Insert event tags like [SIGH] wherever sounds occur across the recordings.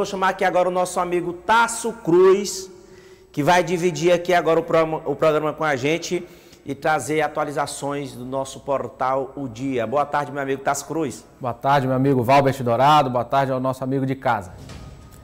vou chamar aqui agora o nosso amigo Tasso Cruz, que vai dividir aqui agora o, o programa com a gente e trazer atualizações do nosso portal O Dia. Boa tarde, meu amigo Tasso Cruz. Boa tarde, meu amigo Valbert Dourado. Boa tarde ao nosso amigo de casa.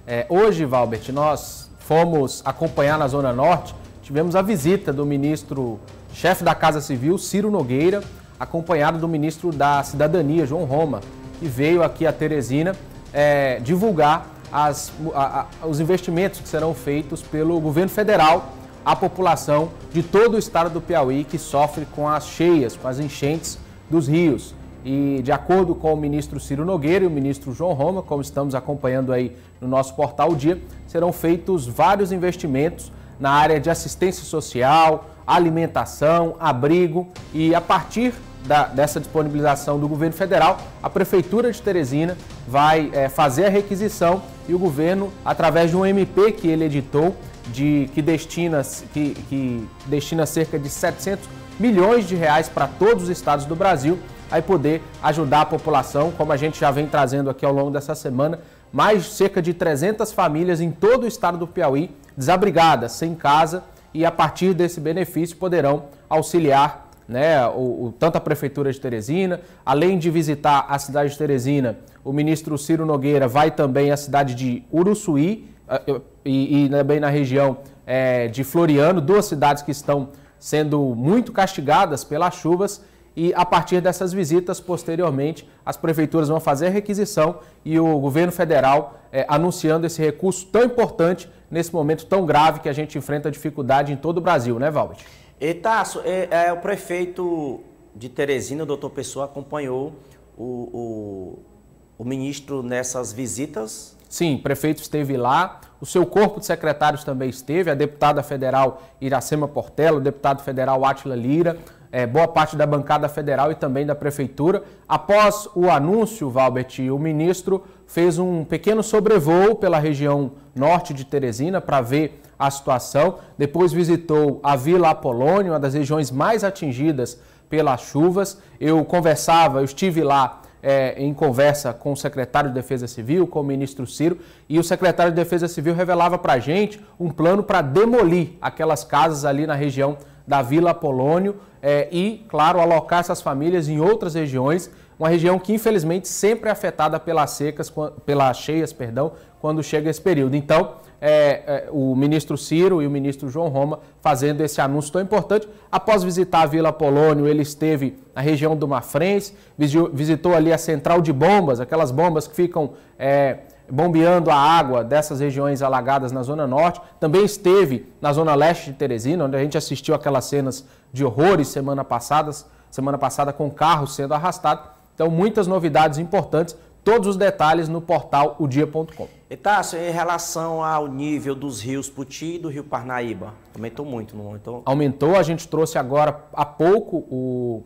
É, hoje, Valbert, nós fomos acompanhar na Zona Norte, tivemos a visita do ministro chefe da Casa Civil, Ciro Nogueira, acompanhado do ministro da Cidadania, João Roma, que veio aqui a Teresina é, divulgar as, a, a, os investimentos que serão feitos pelo governo federal à população de todo o estado do Piauí que sofre com as cheias, com as enchentes dos rios. E de acordo com o ministro Ciro Nogueira e o ministro João Roma, como estamos acompanhando aí no nosso portal o Dia, serão feitos vários investimentos na área de assistência social, alimentação, abrigo e a partir da, dessa disponibilização do governo federal, a Prefeitura de Teresina vai é, fazer a requisição e o governo, através de um MP que ele editou, de, que, destina, que, que destina cerca de 700 milhões de reais para todos os estados do Brasil, aí poder ajudar a população, como a gente já vem trazendo aqui ao longo dessa semana, mais cerca de 300 famílias em todo o estado do Piauí desabrigadas, sem casa, e a partir desse benefício poderão auxiliar né, o, o, tanto a Prefeitura de Teresina, além de visitar a cidade de Teresina, o ministro Ciro Nogueira vai também à cidade de Uruçuí eh, eh, e, também na região é, de Floriano, duas cidades que estão sendo muito castigadas pelas chuvas. E a partir dessas visitas, posteriormente, as prefeituras vão fazer a requisição e o governo federal é, anunciando esse recurso tão importante nesse momento tão grave que a gente enfrenta dificuldade em todo o Brasil, né, Valde? Etaço, é, é, o prefeito de Teresina, o doutor Pessoa, acompanhou o, o, o, ministro nessas visitas? Sim, o prefeito esteve lá, o seu corpo de secretários também esteve, a deputada federal Iracema Portela, o deputado federal Átila Lira, é, boa parte da bancada federal e também da prefeitura. Após o anúncio, Valbert, o ministro fez um pequeno sobrevoo pela região norte de Teresina para ver a situação. Depois visitou a Vila Apolônio, uma das regiões mais atingidas pelas chuvas. Eu conversava, eu estive lá é, em conversa com o secretário de Defesa Civil, com o ministro Ciro, e o secretário de Defesa Civil revelava para a gente um plano para demolir aquelas casas ali na região da Vila Polônio é, e, claro, alocar essas famílias em outras regiões, uma região que infelizmente sempre é afetada pelas secas, pelas cheias, perdão, quando chega esse período. Então, é, é, o ministro Ciro e o ministro João Roma fazendo esse anúncio tão importante. Após visitar a Vila Polônio, ele esteve na região do Mafrens, visitou ali a central de bombas, aquelas bombas que ficam é, bombeando a água dessas regiões alagadas na Zona Norte. Também esteve na Zona Leste de Teresina, onde a gente assistiu aquelas cenas de horrores semana passada, semana passada com carros sendo arrastados. Então, muitas novidades importantes. Todos os detalhes no portal odia.com. Itácio, em relação ao nível dos rios Puti e do rio Parnaíba, aumentou muito, não aumentou? Aumentou, a gente trouxe agora há pouco o,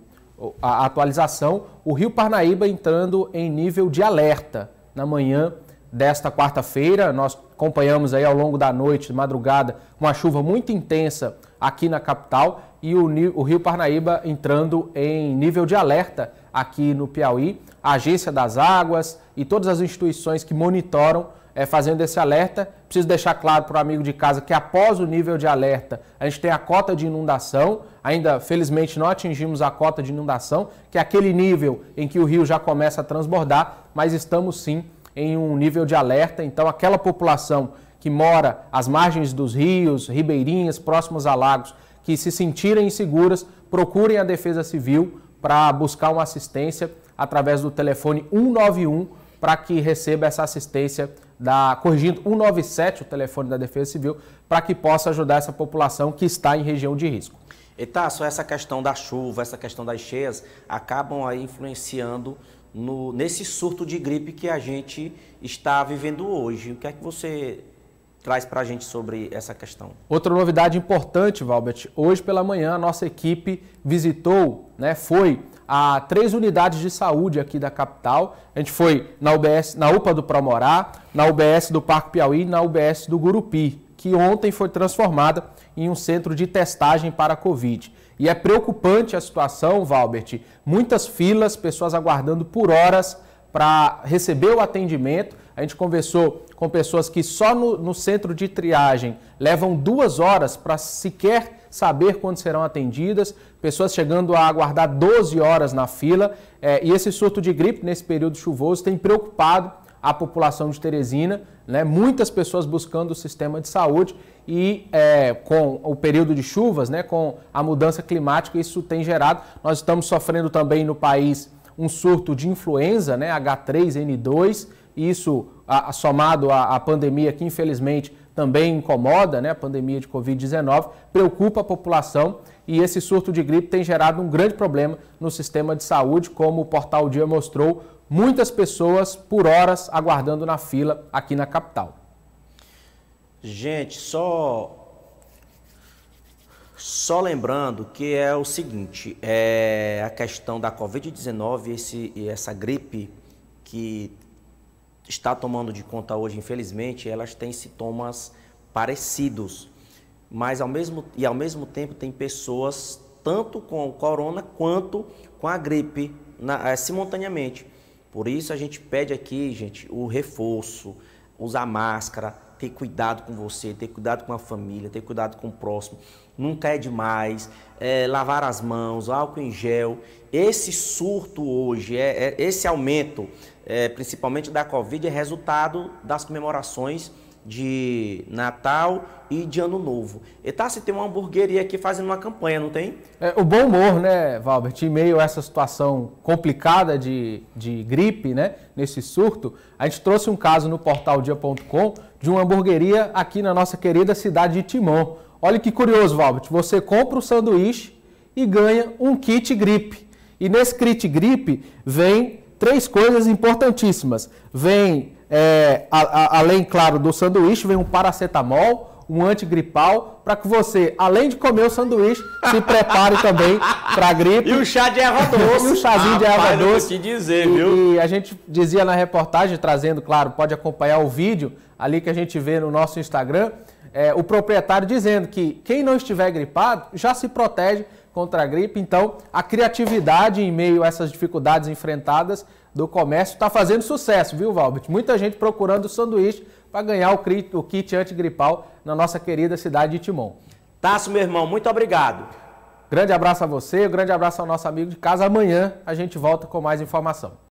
a atualização, o rio Parnaíba entrando em nível de alerta na manhã desta quarta-feira. Nós acompanhamos aí ao longo da noite, madrugada, uma chuva muito intensa aqui na capital e o, o Rio Parnaíba entrando em nível de alerta aqui no Piauí. A Agência das Águas e todas as instituições que monitoram é, fazendo esse alerta. Preciso deixar claro para o amigo de casa que após o nível de alerta, a gente tem a cota de inundação. Ainda, felizmente, não atingimos a cota de inundação, que é aquele nível em que o rio já começa a transbordar, mas estamos sim em um nível de alerta. Então, aquela população que mora às margens dos rios, ribeirinhas, próximas a lagos, que se sentirem inseguras, procurem a Defesa Civil para buscar uma assistência através do telefone 191 para que receba essa assistência da corrigindo 197 o telefone da Defesa Civil para que possa ajudar essa população que está em região de risco. E tá, só essa questão da chuva, essa questão das cheias acabam aí influenciando no, nesse surto de gripe que a gente está vivendo hoje. O que é que você traz para a gente sobre essa questão? Outra novidade importante, Valbert. Hoje pela manhã, a nossa equipe visitou, né, foi a três unidades de saúde aqui da capital. A gente foi na, UBS, na UPA do Promorá, na UBS do Parque Piauí e na UBS do Gurupi que ontem foi transformada em um centro de testagem para a Covid. E é preocupante a situação, Valbert. Muitas filas, pessoas aguardando por horas para receber o atendimento. A gente conversou com pessoas que só no, no centro de triagem levam duas horas para sequer saber quando serão atendidas, pessoas chegando a aguardar 12 horas na fila. É, e esse surto de gripe nesse período chuvoso tem preocupado a população de Teresina, né? muitas pessoas buscando o sistema de saúde e é, com o período de chuvas, né? com a mudança climática, isso tem gerado. Nós estamos sofrendo também no país um surto de influenza, né? H3N2, isso somado à, à pandemia que infelizmente também incomoda, né? A pandemia de Covid-19 preocupa a população e esse surto de gripe tem gerado um grande problema no sistema de saúde, como o Portal Dia mostrou, muitas pessoas por horas aguardando na fila aqui na capital. Gente, só só lembrando que é o seguinte, é a questão da Covid-19 e essa gripe que está tomando de conta hoje, infelizmente, elas têm sintomas parecidos, mas ao mesmo e ao mesmo tempo tem pessoas tanto com o corona quanto com a gripe na, é, simultaneamente. Por isso a gente pede aqui, gente, o reforço, usar máscara, ter cuidado com você, ter cuidado com a família, ter cuidado com o próximo. Nunca é demais. É, lavar as mãos, álcool em gel. Esse surto hoje, é, é esse aumento, é, principalmente da Covid, é resultado das comemorações de Natal e de Ano Novo. E tá, se tem uma hamburgueria aqui fazendo uma campanha, não tem? É, o bom humor, né, Valbert, em meio a essa situação complicada de, de gripe, né, nesse surto, a gente trouxe um caso no portal dia.com de uma hamburgueria aqui na nossa querida cidade de Timon. Olha que curioso, Valbert, você compra o um sanduíche e ganha um kit gripe. E nesse kit gripe vem três coisas importantíssimas. Vem é, a, a, além, claro, do sanduíche, vem um paracetamol, um antigripal, para que você, além de comer o sanduíche, se [LAUGHS] prepare também para a gripe. E o chá de erva doce. e o chazinho ah, de erva doce. Vou te dizer, e, viu? E a gente dizia na reportagem, trazendo, claro, pode acompanhar o vídeo ali que a gente vê no nosso Instagram, é, o proprietário dizendo que quem não estiver gripado já se protege contra a gripe. Então, a criatividade em meio a essas dificuldades enfrentadas do comércio está fazendo sucesso, viu, Valbit? Muita gente procurando o sanduíche para ganhar o, o kit antigripal na nossa querida cidade de Timon. Tasso, meu irmão, muito obrigado. Grande abraço a você, grande abraço ao nosso amigo de casa. Amanhã a gente volta com mais informação.